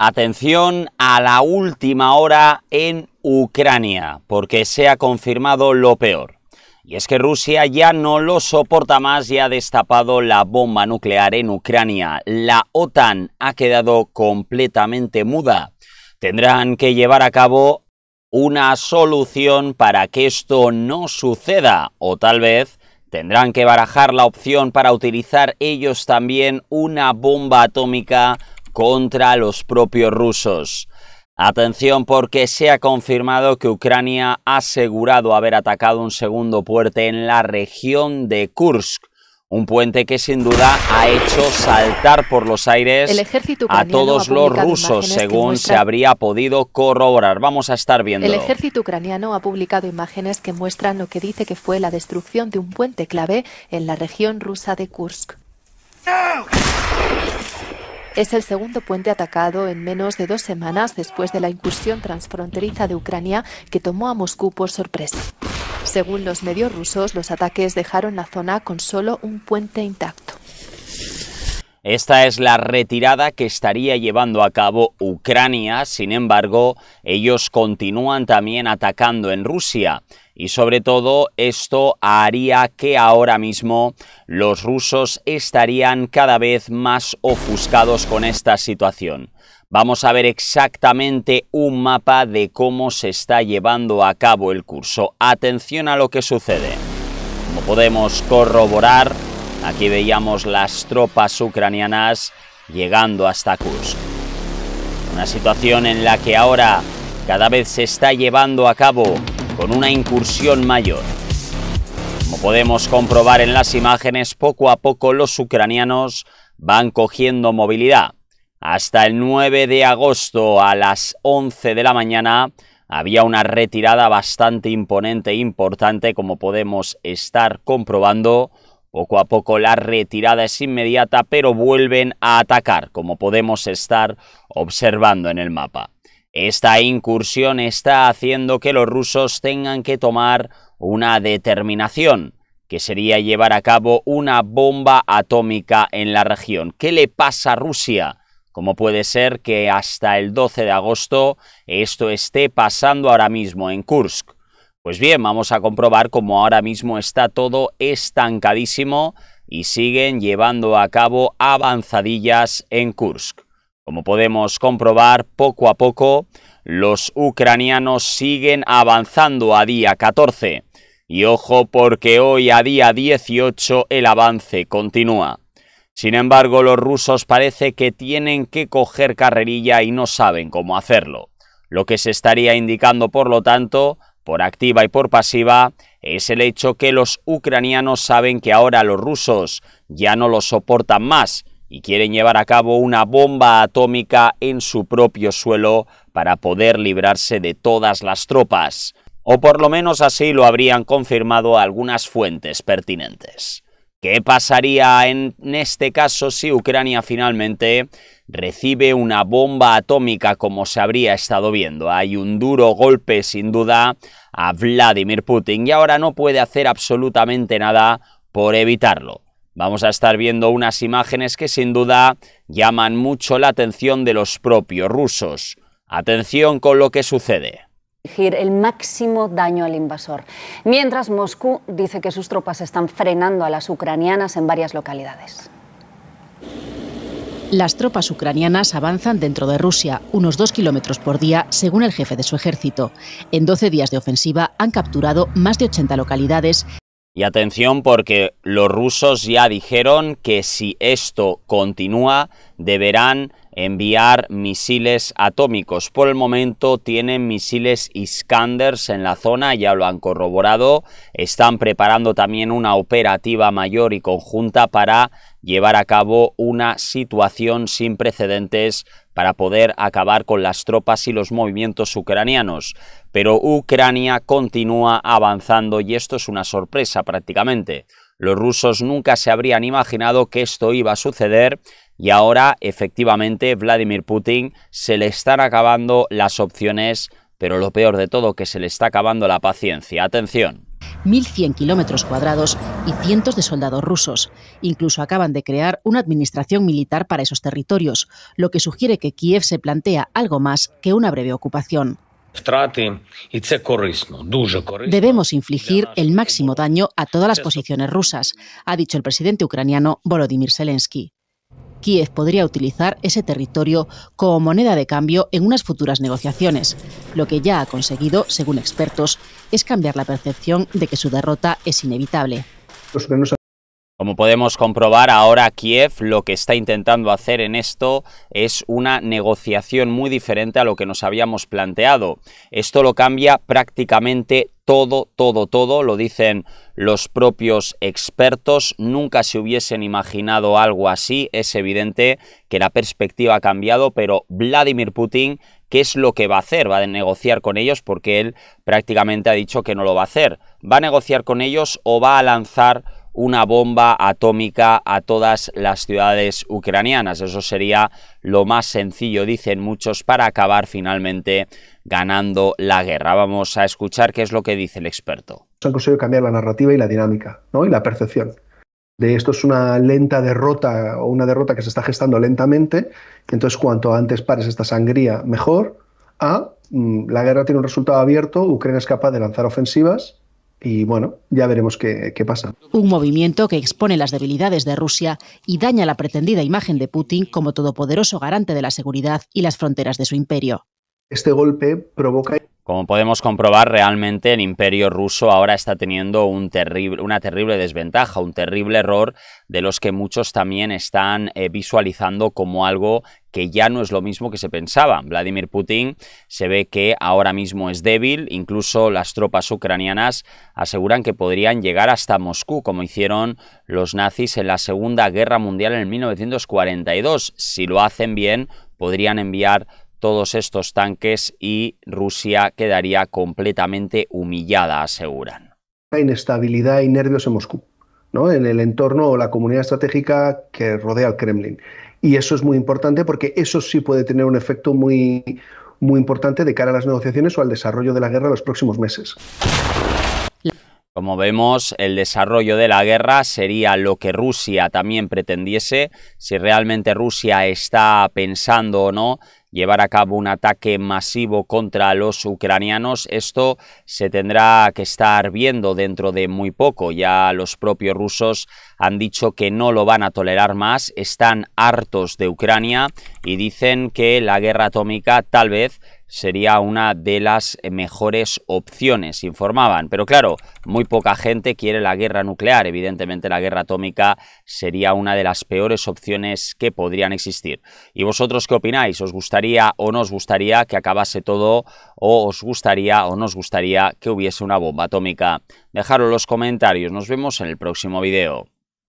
Atención a la última hora en Ucrania, porque se ha confirmado lo peor. Y es que Rusia ya no lo soporta más y ha destapado la bomba nuclear en Ucrania. La OTAN ha quedado completamente muda. Tendrán que llevar a cabo una solución para que esto no suceda, o tal vez tendrán que barajar la opción para utilizar ellos también una bomba atómica contra los propios rusos. Atención porque se ha confirmado que Ucrania ha asegurado haber atacado un segundo puente en la región de Kursk, un puente que sin duda ha hecho saltar por los aires el ejército a todos los rusos, según se habría podido corroborar. Vamos a estar viendo. El ejército ucraniano ha publicado imágenes que muestran lo que dice que fue la destrucción de un puente clave en la región rusa de Kursk. ¡No! Es el segundo puente atacado en menos de dos semanas después de la incursión transfronteriza de Ucrania que tomó a Moscú por sorpresa. Según los medios rusos, los ataques dejaron la zona con solo un puente intacto. Esta es la retirada que estaría llevando a cabo Ucrania, sin embargo, ellos continúan también atacando en Rusia y sobre todo esto haría que ahora mismo los rusos estarían cada vez más ofuscados con esta situación. Vamos a ver exactamente un mapa de cómo se está llevando a cabo el curso. Atención a lo que sucede. Como podemos corroborar, Aquí veíamos las tropas ucranianas llegando hasta Kursk. Una situación en la que ahora cada vez se está llevando a cabo con una incursión mayor. Como podemos comprobar en las imágenes, poco a poco los ucranianos van cogiendo movilidad. Hasta el 9 de agosto a las 11 de la mañana había una retirada bastante imponente e importante, como podemos estar comprobando, poco a poco la retirada es inmediata, pero vuelven a atacar, como podemos estar observando en el mapa. Esta incursión está haciendo que los rusos tengan que tomar una determinación, que sería llevar a cabo una bomba atómica en la región. ¿Qué le pasa a Rusia? ¿Cómo puede ser que hasta el 12 de agosto esto esté pasando ahora mismo en Kursk? Pues bien, vamos a comprobar cómo ahora mismo está todo estancadísimo y siguen llevando a cabo avanzadillas en Kursk. Como podemos comprobar, poco a poco los ucranianos siguen avanzando a día 14. Y ojo porque hoy a día 18 el avance continúa. Sin embargo, los rusos parece que tienen que coger carrerilla y no saben cómo hacerlo, lo que se estaría indicando, por lo tanto, por activa y por pasiva es el hecho que los ucranianos saben que ahora los rusos ya no los soportan más y quieren llevar a cabo una bomba atómica en su propio suelo para poder librarse de todas las tropas, o por lo menos así lo habrían confirmado algunas fuentes pertinentes. ¿Qué pasaría en este caso si Ucrania finalmente recibe una bomba atómica como se habría estado viendo. Hay un duro golpe sin duda a Vladimir Putin y ahora no puede hacer absolutamente nada por evitarlo. Vamos a estar viendo unas imágenes que sin duda llaman mucho la atención de los propios rusos. Atención con lo que sucede el máximo daño al invasor, mientras Moscú dice que sus tropas están frenando a las ucranianas en varias localidades. Las tropas ucranianas avanzan dentro de Rusia, unos dos kilómetros por día, según el jefe de su ejército. En 12 días de ofensiva han capturado más de 80 localidades. Y atención porque los rusos ya dijeron que si esto continúa, deberán enviar misiles atómicos. Por el momento tienen misiles Iskanders en la zona, ya lo han corroborado. Están preparando también una operativa mayor y conjunta para llevar a cabo una situación sin precedentes para poder acabar con las tropas y los movimientos ucranianos. Pero Ucrania continúa avanzando y esto es una sorpresa prácticamente. Los rusos nunca se habrían imaginado que esto iba a suceder y ahora efectivamente Vladimir Putin se le están acabando las opciones, pero lo peor de todo que se le está acabando la paciencia. Atención. 1.100 kilómetros cuadrados y cientos de soldados rusos. Incluso acaban de crear una administración militar para esos territorios, lo que sugiere que Kiev se plantea algo más que una breve ocupación. Debemos infligir el máximo daño a todas las posiciones rusas, ha dicho el presidente ucraniano Volodymyr Zelensky. Kiev podría utilizar ese territorio como moneda de cambio en unas futuras negociaciones. Lo que ya ha conseguido, según expertos, es cambiar la percepción de que su derrota es inevitable. Como podemos comprobar, ahora Kiev lo que está intentando hacer en esto es una negociación muy diferente a lo que nos habíamos planteado. Esto lo cambia prácticamente todo, todo, todo, lo dicen los propios expertos, nunca se hubiesen imaginado algo así, es evidente que la perspectiva ha cambiado, pero Vladimir Putin, ¿qué es lo que va a hacer? ¿Va a negociar con ellos? Porque él prácticamente ha dicho que no lo va a hacer. ¿Va a negociar con ellos o va a lanzar una bomba atómica a todas las ciudades ucranianas. Eso sería lo más sencillo, dicen muchos, para acabar finalmente ganando la guerra. Vamos a escuchar qué es lo que dice el experto. Han conseguido cambiar la narrativa y la dinámica ¿no? y la percepción. De esto es una lenta derrota o una derrota que se está gestando lentamente, entonces cuanto antes pares esta sangría, mejor. A, ah, mm, la guerra tiene un resultado abierto, Ucrania es capaz de lanzar ofensivas, y bueno, ya veremos qué, pasa. Un movimiento que expone las debilidades de Rusia y daña la pretendida imagen de Putin como todopoderoso garante de la seguridad y las fronteras de su imperio. Este golpe provoca como podemos comprobar, realmente el imperio ruso ahora está teniendo una terrible desventaja, un terrible error de los que muchos también están eh, visualizando como algo que ya no es lo mismo que se pensaba. Vladimir Putin se ve que ahora mismo es débil, incluso las tropas ucranianas aseguran que podrían llegar hasta Moscú, como hicieron los nazis en la Segunda Guerra Mundial en 1942. Si lo hacen bien, podrían enviar todos estos tanques y Rusia quedaría completamente humillada, aseguran. La inestabilidad y nervios en Moscú, ¿no? en el entorno o la comunidad estratégica que rodea al Kremlin. Y eso es muy importante porque eso sí puede tener un efecto muy, muy importante de cara a las negociaciones o al desarrollo de la guerra en los próximos meses. Como vemos, el desarrollo de la guerra sería lo que Rusia también pretendiese, si realmente Rusia está pensando o no llevar a cabo un ataque masivo contra los ucranianos. Esto se tendrá que estar viendo dentro de muy poco. Ya los propios rusos han dicho que no lo van a tolerar más, están hartos de Ucrania y dicen que la guerra atómica tal vez sería una de las mejores opciones, informaban. Pero claro, muy poca gente quiere la guerra nuclear. Evidentemente la guerra atómica sería una de las peores opciones que podrían existir. ¿Y vosotros qué opináis? ¿Os gustaría o no gustaría que acabase todo? ¿O os gustaría o no gustaría que hubiese una bomba atómica? Dejadlo en los comentarios. Nos vemos en el próximo video.